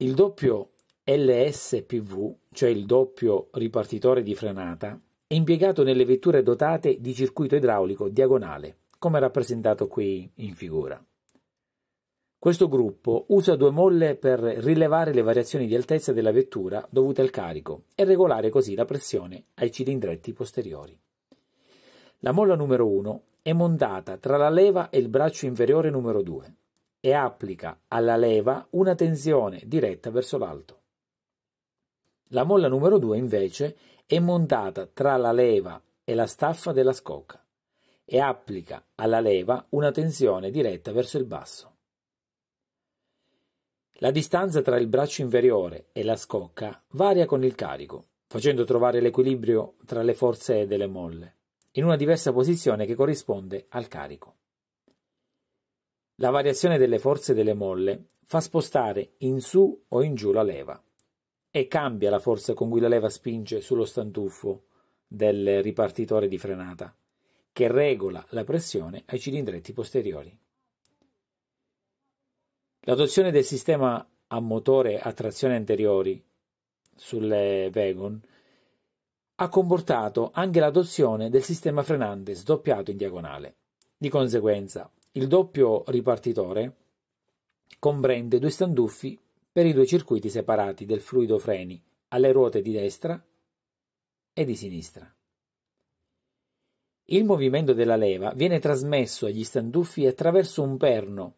Il doppio LSPV, cioè il doppio ripartitore di frenata, è impiegato nelle vetture dotate di circuito idraulico diagonale, come rappresentato qui in figura. Questo gruppo usa due molle per rilevare le variazioni di altezza della vettura dovute al carico e regolare così la pressione ai cilindretti posteriori. La molla numero 1 è montata tra la leva e il braccio inferiore numero 2 e applica alla leva una tensione diretta verso l'alto. La molla numero 2 invece è montata tra la leva e la staffa della scocca e applica alla leva una tensione diretta verso il basso. La distanza tra il braccio inferiore e la scocca varia con il carico, facendo trovare l'equilibrio tra le forze delle molle, in una diversa posizione che corrisponde al carico. La variazione delle forze delle molle fa spostare in su o in giù la leva e cambia la forza con cui la leva spinge sullo stantuffo del ripartitore di frenata, che regola la pressione ai cilindretti posteriori. L'adozione del sistema a motore a trazione anteriori sulle Wagon ha comportato anche l'adozione del sistema frenante sdoppiato in diagonale. Di conseguenza, il doppio ripartitore comprende due standuffi per i due circuiti separati del fluido freni alle ruote di destra e di sinistra. Il movimento della leva viene trasmesso agli standuffi attraverso un perno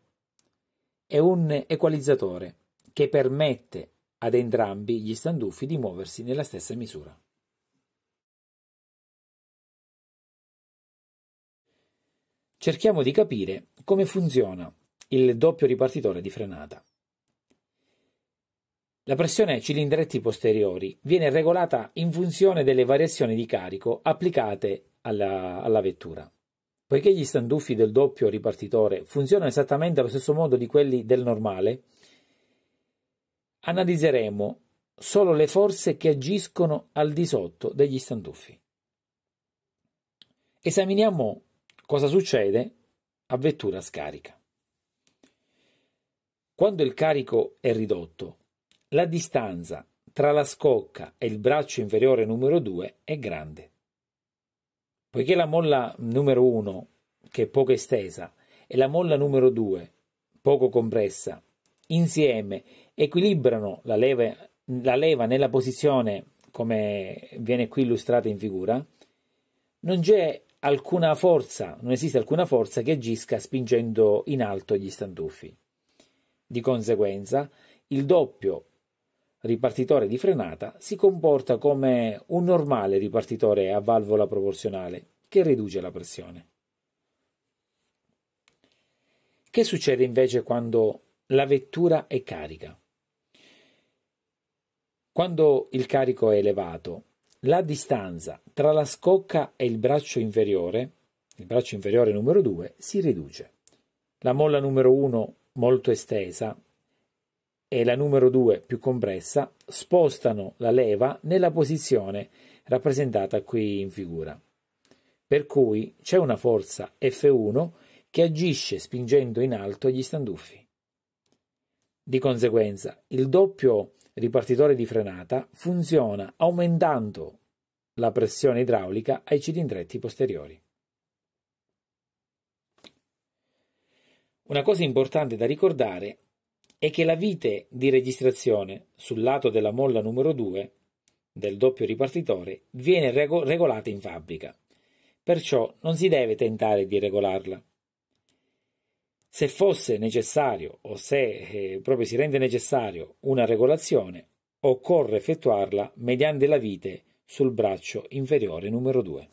e un equalizzatore che permette ad entrambi gli standuffi di muoversi nella stessa misura. cerchiamo di capire come funziona il doppio ripartitore di frenata. La pressione ai cilindretti posteriori viene regolata in funzione delle variazioni di carico applicate alla, alla vettura. Poiché gli standuffi del doppio ripartitore funzionano esattamente allo stesso modo di quelli del normale, analizzeremo solo le forze che agiscono al di sotto degli standuffi. Esaminiamo Cosa succede? A vettura scarica. Quando il carico è ridotto, la distanza tra la scocca e il braccio inferiore numero 2 è grande. Poiché la molla numero 1, che è poco estesa, e la molla numero 2, poco compressa, insieme equilibrano la leva, la leva nella posizione come viene qui illustrata in figura, non c'è alcuna forza, non esiste alcuna forza che agisca spingendo in alto gli stantuffi. Di conseguenza, il doppio ripartitore di frenata si comporta come un normale ripartitore a valvola proporzionale che riduce la pressione. Che succede invece quando la vettura è carica? Quando il carico è elevato, la distanza tra la scocca e il braccio inferiore, il braccio inferiore numero 2, si riduce. La molla numero 1, molto estesa, e la numero 2, più compressa, spostano la leva nella posizione rappresentata qui in figura. Per cui c'è una forza F1 che agisce spingendo in alto gli standuffi. Di conseguenza, il doppio ripartitore di frenata funziona aumentando la pressione idraulica ai cilindretti posteriori. Una cosa importante da ricordare è che la vite di registrazione sul lato della molla numero 2 del doppio ripartitore viene regolata in fabbrica, perciò non si deve tentare di regolarla. Se fosse necessario o se eh, proprio si rende necessario una regolazione, occorre effettuarla mediante la vite sul braccio inferiore numero 2.